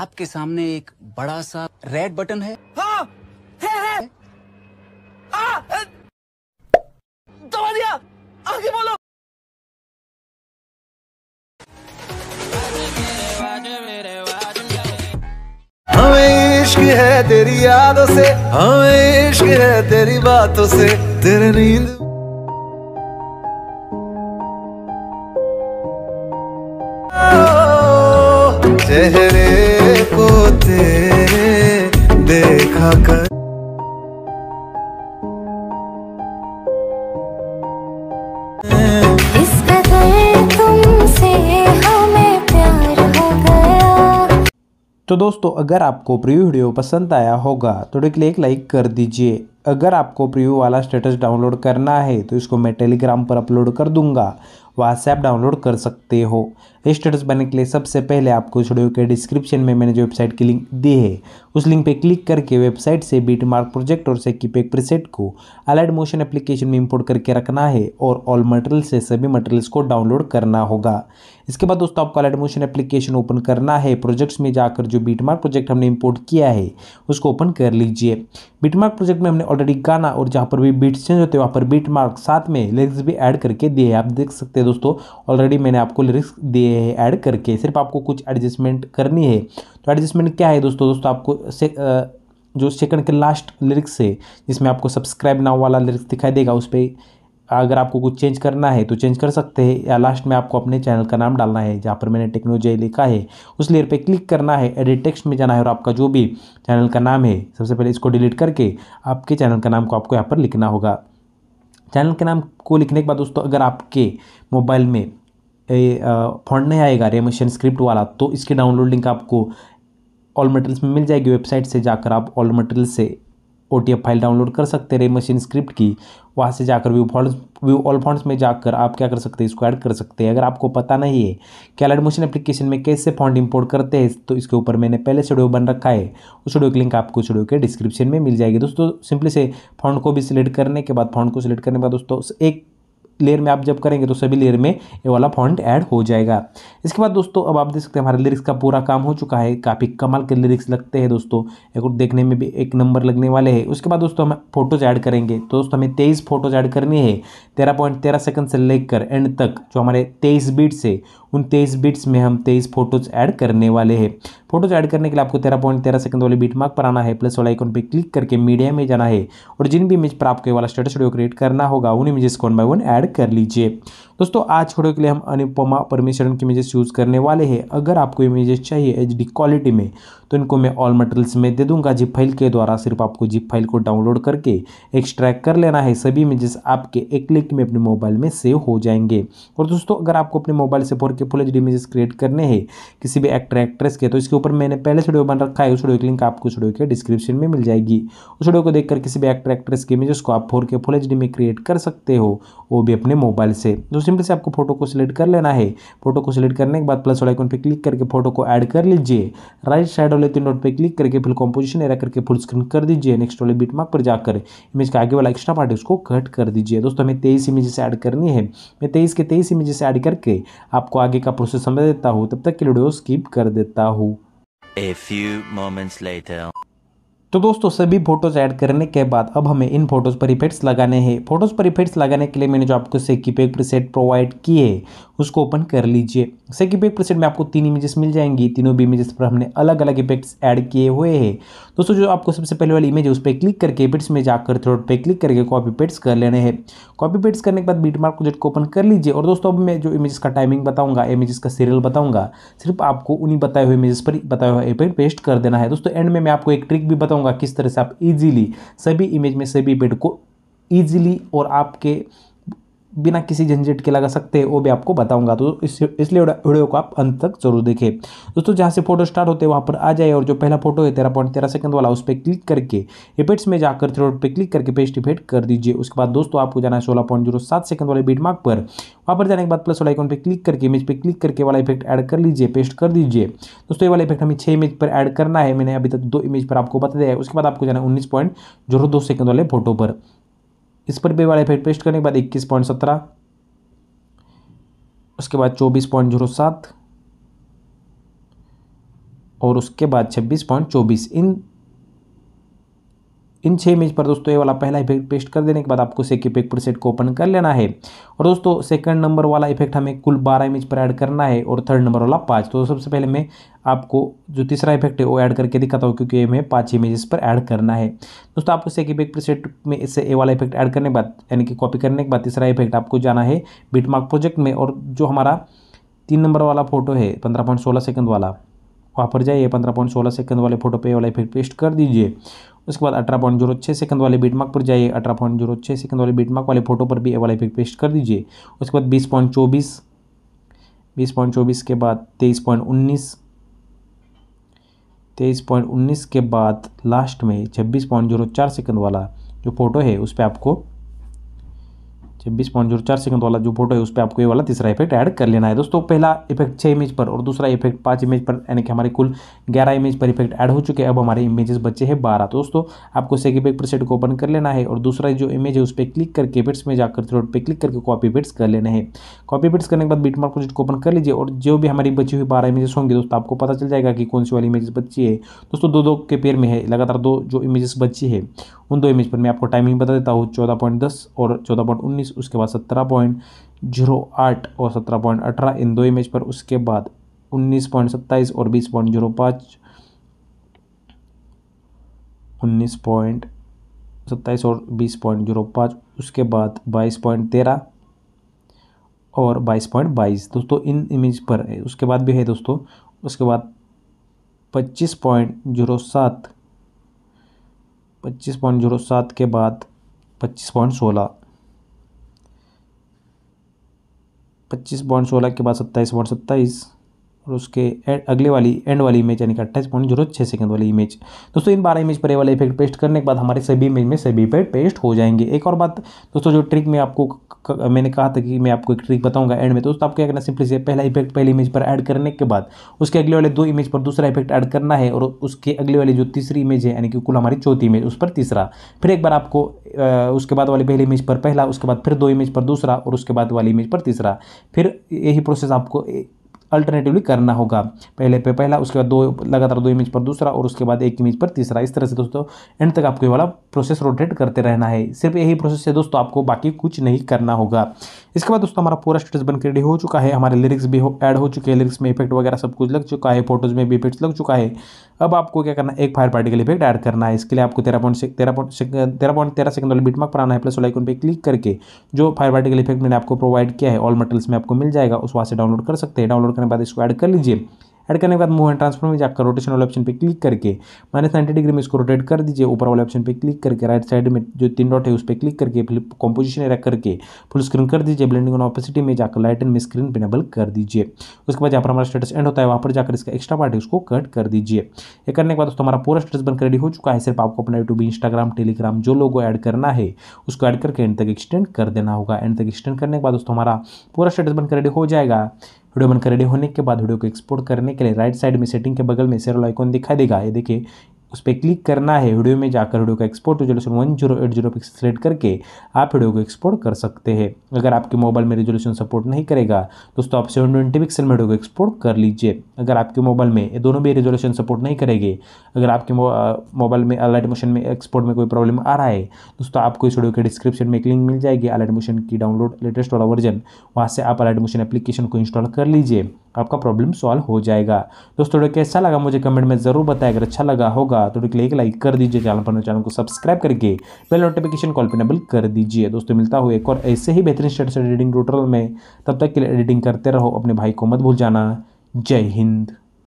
आपके सामने एक बड़ा सा रेड बटन हाँ, है है, है। है तेरी यादों से हमें इश्क है तेरी बातों से तेरे नींद चेहरे देखा कर तो दोस्तों अगर आपको प्रीव्यू वीडियो पसंद आया होगा तो निकले एक लाइक कर दीजिए अगर आपको प्रीव्यू वाला स्टेटस डाउनलोड करना है तो इसको मैं टेलीग्राम पर अपलोड कर दूंगा व्हाट्सएप डाउनलोड कर सकते हो स्टेटस बनने के लिए सबसे पहले आपको इस वीडियो के डिस्क्रिप्शन में मैंने जो वेबसाइट की लिंक दी है उस लिंक पे क्लिक करके वेबसाइट से बीट मार्क प्रोजेक्ट और पैक प्रिसेट को अलाइड मोशन एप्लीकेशन में इंपोर्ट करके रखना है और ऑल मटेरियल से सभी मटेरियल्स को डाउनलोड करना होगा इसके बाद दोस्तों आपको अलाइड मोशन एप्लीकेशन ओपन करना है प्रोजेक्ट्स में जाकर जो बीट मार्क प्रोजेक्ट हमने इंपोर्ट किया है उसको ओपन कर लीजिए बीट मार्क प्रोजेक्ट में हमने ऑलरेडी गाना और जहाँ पर भी बीट्स चेंज होते हैं वहाँ पर बीट मार्क साथ में लिरिक्स भी ऐड करके दिए आप देख सकते हैं दोस्तों ऑलरेडी मैंने आपको लिरिक्स दिए ऐड करके सिर्फ आपको कुछ एडजस्टमेंट करनी है तो एडजस्टमेंट क्या है दोस्तों दोस्तों आपको से आ, जो सेकंड के लास्ट लिरिक्स है जिसमें आपको सब्सक्राइब नाव वाला लिरिक्स दिखाई देगा उस पर अगर आपको कुछ चेंज करना है तो चेंज कर सकते हैं या लास्ट में आपको अपने चैनल का नाम डालना है जहाँ पर मैंने टेक्नोलॉजी लिखा है उस लेयर पे क्लिक करना है एडिट टेक्स्ट में जाना है और आपका जो भी चैनल का नाम है सबसे पहले इसको डिलीट करके आपके चैनल का नाम को आपको यहाँ पर लिखना होगा चैनल के नाम को लिखने के बाद दोस्तों अगर आपके मोबाइल में फॉन्ट नहीं आएगा रेमोशन स्क्रिप्ट वाला तो इसकी डाउनलोड लिंक आपको ऑल मटेरियल्स में मिल जाएगी वेबसाइट से जाकर आप ऑल मटेरियल से ओ फाइल डाउनलोड कर सकते हैं मशीन स्क्रिप्ट की वहाँ से जाकर view fonts view all fonts में जाकर आप क्या कर सकते हैं इसको ऐड कर सकते हैं अगर आपको पता नहीं है कि अलर्ट मोशन एप्लीकेशन में कैसे फॉन्ट इंपोर्ट करते हैं तो इसके ऊपर मैंने पहले स्टूडियो बन रखा है उस स्टूडियो की लिंक आपको स्टूडियो के डिस्क्रिप्शन में मिल जाएगी दोस्तों सिंपली से फॉन्ट को भी सिलेक्ट करने के बाद फॉन्ट को सिलेक्ट करने के बाद दोस्तों एक लेयर में आप जब करेंगे तो सभी लेयर में ये वाला फॉन्ट ऐड हो जाएगा इसके बाद दोस्तों अब आप देख सकते हैं हमारे लिरिक्स का पूरा काम हो चुका है काफ़ी कमाल के लिरिक्स लगते हैं दोस्तों एक देखने में भी एक नंबर लगने वाले है उसके बाद दोस्तों हम फोटोज़ ऐड करेंगे तो दोस्तों हमें तेईस फोटोज़ ऐड करनी है तेरह पॉइंट तेरह सेकंड से लेकर एंड तक जो हमारे तेईस बीट्स है उन तेईस बिट्स में हम तेईस फोटोज़ ऐड करने वाले हैं फोटोज़ ऐड करने के लिए आपको तेरह पॉइंट तेरह सेकंड वाले बीट मार्क पर आना है प्लस वाला आइकॉन पर क्लिक करके मीडिया में जाना है और जिन भी इमेज पर आपको वाला स्टेटस वीडियो क्रिएट करना होगा उन इमेजेस को वन बाई वन ऐड कर लीजिए दोस्तों आज छोड़ो के लिए हम अनुपमा परमेश्वरन की इमेजेस यूज़ करने वाले हैं अगर आपको इमेजेस चाहिए एच क्वालिटी में तो इनको मैं ऑल मटेरियल्स में दे दूंगा जिप फाइल के द्वारा सिर्फ आपको जिप फाइल को डाउनलोड करके एक्सट्रैक्ट कर लेना है सभी इमेजेस आपके एक क्लिक में अपने मोबाइल में सेव हो जाएंगे और दोस्तों अगर आपको अपने मोबाइल से फोर के फुल एच इमेजेस क्रिएट करने हैं किसी भी एक्टर एक्ट्रेस के तो इसके ऊपर मैंने पहले वीडियो बन रखा है उस वीडियो की लिंक आपको उस के डिस्क्रिप्शन में मिल जाएगी उस वीडियो को देखकर किसी भी एक्टर एक्ट्रेस के इमेजेस को आप फोर के फुल एच में क्रिएट कर सकते हो वो भी अपने मोबाइल से दोस्तों सिंपल से आपको फोटो को सिलेक्ट कर लेना है फोटो को सिलेक्ट करने के बाद प्लस वाले आइकन पर क्लिक करके फोटो को ऐड कर लीजिए राइट साइड वाले तीन डॉट पर क्लिक करके फिर कॉम्पोजिशन एरा करके फुल स्क्रीन कर दीजिए नेक्स्ट वाले बीट मार्क पर जाकर इमेज का आगे वाला एक्स्ट्रा पार्ट उसको कट कर दीजिए दोस्तों हमें तेईस इमेजेस ऐड करनी है मैं तेईस के तेईस इमेजेस ऐड करके आपको आगे का प्रोसेस समझ देता हूँ तब तक के वीडियो स्किप कर देता हूँ A few moments later. तो दोस्तों सभी फोटोज़ ऐड करने के बाद अब हमें इन फोटोज़ पर इफेक्ट्स लगाने हैं फोटोज़ पर इफेक्ट्स लगाने के लिए मैंने जो आपको सेकीपैक प्रीसेट प्रोवाइड की है उसको ओपन कर लीजिए सेकीपैक प्रीसेट में आपको तीन इमेजेस मिल जाएंगी तीनों भी इमेजेस पर हमने अलग अलग इफेक्ट्स ऐड किए हुए हैं दोस्तों जो आपको सबसे पहले वाली इमेज है उस पर क्लिक करके इफेक्ट्स में जाकर थ्रोड पर क्लिक करके कॉपी पेट्स कर लेने हैं कॉपी पेट्स करने के बाद बीट मार्क प्रोजेक्ट को ओपन कर लीजिए और दोस्तों अब मैं जो इमेज का टाइमिंग बताऊँगा इमेज का सीरियल बताऊँगा सिर्फ आपको उन्हीं बताए हुए इमेज पर बताया हुआ इफेक्ट पेस्ट कर देना है दोस्तों एंड में मैं आपको एक ट्रिक भी बताऊँ बताऊंगा किस तरह से आप इजीली सभी इमेज में सभी बेड को ईजिली और आपके बिना किसी झंझट के लगा सकते हैं वो भी आपको बताऊंगा तो इस इसलिए वीडियो को आप अंत तक जरूर देखें दोस्तों जहाँ से फोटो स्टार्ट होते हैं वहाँ पर आ जाए और जो पहला फोटो है तेरह पॉइंट तेरह सेकंड वाला उस पर क्लिक करके इफेट्स में जाकर थ्रोड पर क्लिक करके पेस्ट इफेट कर दीजिए उसके बाद दोस्तों आपको जाना है सोलह पॉइंट जीरो सात वाले बीट मार्क पर वहाँ पर जाने के बाद प्लस वाला आइकॉन पर क्लिक करके इमेज पर क्लिक करके वाला इफेक्ट ऐड कर लीजिए पेस्ट कर दीजिए दोस्तों ये वाला इफेक्ट हमें छः इमेज पर ऐड करना है मैंने अभी तक दो इमेज पर आपको बता दिया है उसके बाद आपको जाना है उन्नीस पॉइंट जीरो दो सेकंड वाले फोटो पर इस पर भी वाला इफेक्ट पेस्ट करने के बाद इक्कीस पॉइंट सत्रह उसके बाद चौबीस पॉइंट जीरो सात और उसके बाद छब्बीस पॉइंट चौबीस इन इन छः इमेज पर दोस्तों ये वाला पहला इफेक्ट पेस्ट कर देने के बाद आपको सेकिप एक प्रोसेट को ओपन कर लेना है और दोस्तों सेकंड नंबर वाला इफेक्ट हमें कुल बारह इमेज पर ऐड करना है और थर्ड नंबर वाला पाँच तो सबसे पहले मैं आपको जो तीसरा इफेक्ट है वो ऐड करके दिखाता हूँ क्योंकि हमें पाँच इमेजेस पर ऐड करना है दोस्तों आपको सेकिप एक प्रोसेट में इससे ए वाला इफेक्ट ऐड करने के बाद यानी कि कॉपी करने के बाद तीसरा इफेक्ट आपको जाना है बीट प्रोजेक्ट में और जो हमारा तीन नंबर वाला फोटो है पंद्रह पॉइंट सोलह सेकंड वाला वहाँ पर जाइए पंद्रह पॉइंट सोलह सेकंड वाले फोटो पे वाला इफेक्ट पेस्ट कर दीजिए उसके बाद अठारह पॉइंट जीरो छः सेकंड वाले बीटमार्क पर जाइए अठारह पॉइंट जीरो छः सेकंड वाले बीटमार्क वाले फोटो पर भी ए वाला इफेक्ट पेस्ट कर दीजिए उसके बाद बीस पॉइंट चौबीस बीस पॉइंट चौबीस के बाद तेईस पॉइंट उन्नीस तेईस पॉइंट उन्नीस के बाद लास्ट में छब्बीस पॉइंट जीरो चार सेकंड वाला जो फोटो है उस पर आपको छब्बीस पॉइंट जीरो चार सेकंड वाला जो फोटो है उस पर आपको ये वाला तीसरा इफेक्ट ऐड कर लेना है दोस्तों पहला इफेक्ट छः इमेज पर और दूसरा इफेक्ट पाँच इमेज पर यानी कि हमारे कुल ग्यारह इमेज पर इफेक्ट ऐड हो चुके हैं अब हमारे इमेजेस बच्चे हैं बारह दोस्तों आपको सेकंड इफेक्ट पर सेट को ओपन कर लेना है और दूसरा जो इमेज है उस पर क्लिक करके इफेक्ट्स में जाकर थ्रोड पर क्लिक करके कॉपी पेट्स कर लेना है कॉपी पेट्स करने के बाद बीट प्रोजेक्ट को ओपन कर लीजिए और जो भी हमारी बची हुई बारह इमेजेस होंगे दोस्तों आपको पता चल जाएगा कि कौन सी वाली इमेजेस बच्ची है दोस्तों दो दो के पेयर में है लगातार दो जो इमेजेस बच्ची है उन दो इमेज पर मैं आपको टाइमिंग बता देता हूँ चौदह पॉइंट दस और चौदह पॉइंट उन्नीस उसके बाद सत्रह पॉइंट जीरो आठ और सत्रह पॉइंट अठारह इन दो इमेज पर उसके बाद उन्नीस पॉइंट सत्ताईस और बीस पॉइंट जीरो पाँच उन्नीस पॉइंट सत्ताईस और बीस पॉइंट जीरो पाँच उसके बाद बाईस पॉइंट तेरह और बाईस पॉइंट बाईस दोस्तों इन इमेज पर उसके बाद भी है दोस्तों उसके बाद पच्चीस पॉइंट जीरो सात पच्चीस पॉइंट जीरो सात के बाद पच्चीस पॉइंट सोलह पच्चीस पॉइंट सोलह के बाद सत्ताईस पॉइंट सत्ताईस और उसके अगले वाली एंड वाली इमेज यानी कि अट्ठाईस पॉइंट जीरो छः सेकंड वाली इमेज दोस्तों इन बारह इमेज पर वाले इफेक्ट पेस्ट करने के बाद हमारे सभी इमेज में सभी पेड पेस्ट हो जाएंगे एक और बात दोस्तों जो ट्रिक मैं आपको मैंने कहा था कि मैं आपको एक ट्रिक बताऊंगा एंड में दोस्तों आपको क्या करना सिंपली से पहला इफेक्ट पहली इमेज पर ऐड करने के बाद उसके अगले वाले दो इमेज पर दूसरा इफेक्ट ऐड करना है और उसके अगले वाली जो तीसरी इमेज है यानी कि कुल हमारी चौथी इमेज उस पर तीसरा फिर एक बार आपको उसके बाद वाली पहली इमेज पर पहला उसके बाद फिर दो इमेज पर दूसरा और उसके बाद वाली इमेज पर तीसरा फिर यही प्रोसेस आपको अल्टरनेटिवली करना होगा पहले पे पहला उसके बाद दो लगातार दो इमेज पर दूसरा और उसके बाद एक इमेज पर तीसरा इस तरह से दोस्तों एंड तक आपको ये वाला प्रोसेस रोटेट करते रहना है सिर्फ यही प्रोसेस है दोस्तों आपको बाकी कुछ नहीं करना होगा इसके बाद दोस्तों हमारा पूरा स्टेटस बन रेडी हो चुका है हमारे लिरिक्स भी ऐड हो चुके हैं लिरिक्स में इफेक्ट वगैरह सब कुछ लग चुका है फोटोज़ में भी इफेक्ट्स लग चुका है अब आपको क्या करना है एक फायर पार्टिकल इफेक्ट ऐड करना है इसके लिए आपको तेरह पॉइंट तेरह पॉइंट तेरह पॉइंट तेरह सेकंड वाले बीटमार्क पर आना है प्लस लाइकन आइकन पर क्लिक करके जो फायर पार्टिकल इफेक्ट मैंने आपको प्रोवाइड किया है ऑल मटेरियल्स में आपको मिल जाएगा उस वहाँ से डाउनलोड कर सकते हैं डाउनलोड करने के बाद इसको ऐड कर लीजिए ऐड करने के बाद मूव एंड ट्रांसफॉर्म में जाकर रोटेशन वाले ऑप्शन पे क्लिक करके माइनस नाइन्टी डिग्री में इसको रोटेट कर दीजिए ऊपर वाले ऑप्शन पे क्लिक करके राइट साइड में जो तीन डॉट है उस पर क्लिक करके फ्लिप कॉम्पोजिशन रख करके फुल स्क्रीन कर दीजिए ब्लेंडिंग ऑन ऑपोसिटी में जाकर लाइटन में स्क्रीन पेनेबल कर दीजिए उसके बाद जहाँ पर हमारा स्टेटस एंड होता है वहाँ पर जाकर इसका एक्स्ट्रा पार्ट है उसको कट कर दीजिए ये करने के बाद दोस्तों हमारा पूरा स्टेटस बनकर रेडी हो चुका है सिर्फ आपको अपना यूट्यूब इंस्टाग्राम टेलीग्राम जो लोगों ऐड करना है उसको ऐड करके एंड तक एक्सटेंड कर देना होगा एंड तक एक्सटेंड करने के बाद दोस्तों हमारा पूरा स्टेटस बनकर रेडी हो जाएगा वीडियो बनकर रेडी होने के बाद वीडियो को एक्सपोर्ट करने के लिए राइट साइड में सेटिंग के बगल में सेरल आइकॉन दिखाई देगा ये देखिए उस पर क्लिक करना है वीडियो में जाकर वीडियो का export resolution one zero eight zero pixel select करके आप वीडियो को एक्सपोर्ट कर सकते हैं अगर आपके मोबाइल में रेजोल्यूशन सपोर्ट नहीं करेगा दोस्तों आप सेवन ट्वेंटी पिक्सल में वीडियो को एक्सपोर्ट कर लीजिए अगर आपके मोबाइल में ये दोनों भी रेजोल्यूशन सपोर्ट नहीं करेंगे अगर आपके मोबाइल में अलाइट मोशन में एक्सपोर्ट में कोई प्रॉब्लम आ रहा है दोस्तों आपको इस वीडियो के डिस्क्रिप्शन में एक लिंक मिल जाएगी अलाइट मोशन की डाउनलोड लेटेस्ट वाला वर्जन वहाँ से आप अलाइट मोशन एप्लीकेशन को इंस्टॉल कर लीजिए आपका प्रॉब्लम सॉल्व हो जाएगा दोस्तों तो कैसा लगा मुझे कमेंट में ज़रूर बताएं अगर अच्छा लगा होगा तो एक लाइक कर दीजिए चैनल पर चैनल को सब्सक्राइब करके बेल नोटिफिकेशन कॉल पर नबल कर दीजिए दोस्तों मिलता हुआ एक और ऐसे ही बेहतरीन स्टेटस एडिटिंग टूटल में तब तक के लिए एडिटिंग करते रहो अपने भाई को मत भूल जाना जय हिंद